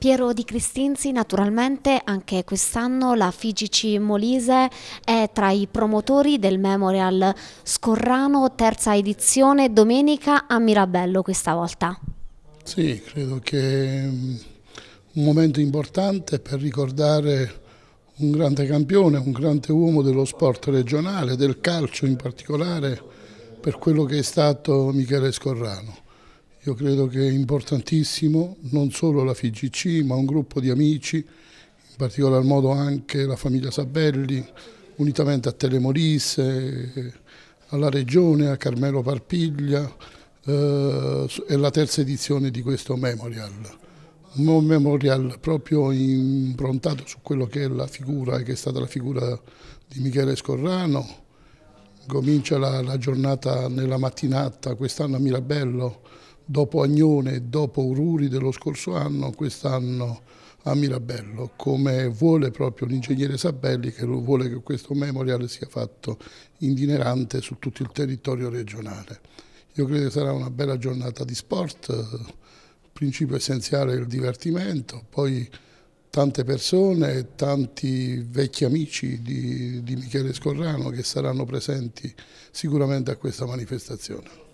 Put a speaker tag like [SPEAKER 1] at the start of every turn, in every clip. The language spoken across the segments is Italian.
[SPEAKER 1] Piero Di Cristinzi, naturalmente anche quest'anno la Figici Molise è tra i promotori del Memorial Scorrano, terza edizione, domenica a Mirabello questa volta.
[SPEAKER 2] Sì, credo che mm, un momento importante per ricordare un grande campione, un grande uomo dello sport regionale, del calcio in particolare, per quello che è stato Michele Scorrano io credo che è importantissimo non solo la FIGC ma un gruppo di amici, in particolar modo anche la famiglia Sabelli, unitamente a Telemolise, alla Regione, a Carmelo Parpiglia, eh, è la terza edizione di questo memorial. Un memorial proprio improntato su quello che è la figura, che è stata la figura di Michele Scorrano. Comincia la, la giornata nella mattinata, quest'anno a Mirabello, dopo Agnone e dopo Ururi dello scorso anno, quest'anno a Mirabello, come vuole proprio l'ingegnere Sabelli che vuole che questo memorial sia fatto itinerante su tutto il territorio regionale. Io credo che sarà una bella giornata di sport, principio essenziale è il divertimento, poi tante persone, tanti vecchi amici di, di Michele Scorrano che saranno presenti sicuramente a questa manifestazione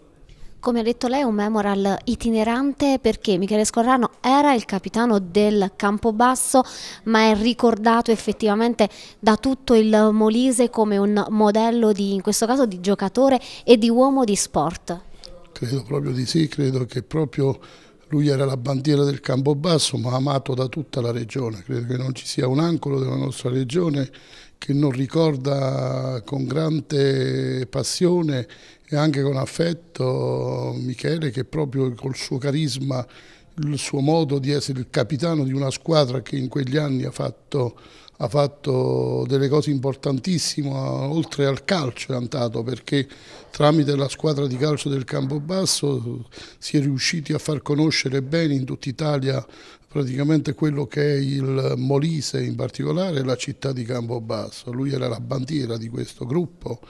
[SPEAKER 1] come ha detto lei, è un memorial itinerante perché Michele Scorrano era il capitano del Campobasso, ma è ricordato effettivamente da tutto il Molise come un modello di, in questo caso, di giocatore e di uomo di sport.
[SPEAKER 2] Credo proprio di sì, credo che proprio lui era la bandiera del Campobasso, ma amato da tutta la regione. Credo che non ci sia un angolo della nostra regione che non ricorda con grande passione e anche con affetto Michele che proprio col suo carisma, il suo modo di essere il capitano di una squadra che in quegli anni ha fatto ha fatto delle cose importantissime oltre al calcio è andato perché tramite la squadra di calcio del Campobasso si è riusciti a far conoscere bene in tutta Italia praticamente quello che è il Molise in particolare, la città di Campobasso. Lui era la bandiera di questo gruppo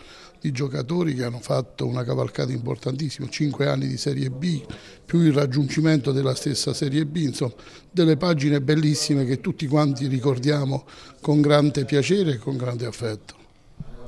[SPEAKER 2] di giocatori che hanno fatto una cavalcata importantissima, 5 anni di Serie B, più il raggiungimento della stessa Serie B, insomma, delle pagine bellissime che tutti quanti ricordiamo con grande piacere e con grande affetto.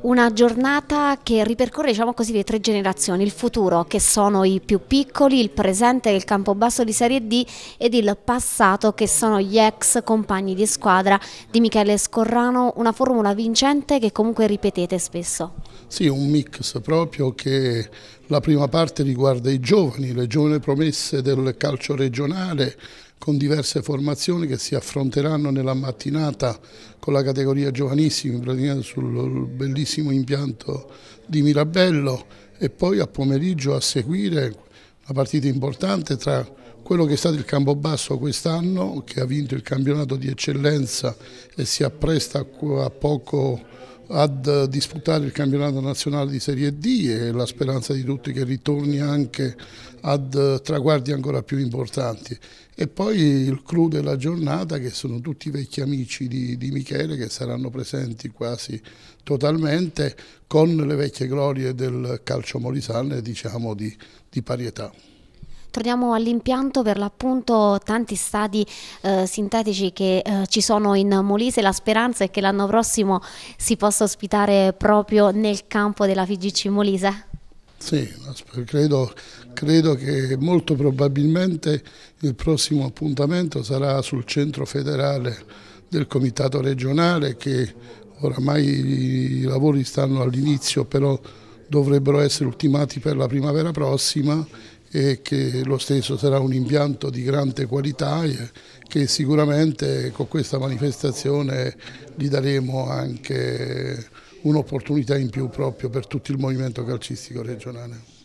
[SPEAKER 1] Una giornata che ripercorre diciamo così, le tre generazioni, il futuro che sono i più piccoli, il presente del Campobasso di Serie D ed il passato che sono gli ex compagni di squadra di Michele Scorrano, una formula vincente che comunque ripetete spesso.
[SPEAKER 2] Sì, un mix proprio che la prima parte riguarda i giovani, le giovani promesse del calcio regionale con diverse formazioni che si affronteranno nella mattinata con la categoria giovanissimi, praticamente sul bellissimo impianto di Mirabello e poi a pomeriggio a seguire una partita importante tra quello che è stato il Campobasso quest'anno, che ha vinto il campionato di eccellenza e si appresta a poco a disputare il campionato nazionale di Serie D e la speranza di tutti che ritorni anche ad traguardi ancora più importanti. E poi il clou della giornata che sono tutti i vecchi amici di, di Michele che saranno presenti quasi totalmente con le vecchie glorie del calcio molisane diciamo di, di parietà.
[SPEAKER 1] Torniamo all'impianto, per l'appunto tanti stadi eh, sintetici che eh, ci sono in Molise, la speranza è che l'anno prossimo si possa ospitare proprio nel campo della FIGC Molise?
[SPEAKER 2] Sì, credo, credo, che molto probabilmente il prossimo appuntamento sarà sul centro federale del Comitato regionale che oramai i lavori stanno all'inizio però dovrebbero essere ultimati per la primavera prossima e che lo stesso sarà un impianto di grande qualità che sicuramente con questa manifestazione gli daremo anche un'opportunità in più proprio per tutto il movimento calcistico regionale.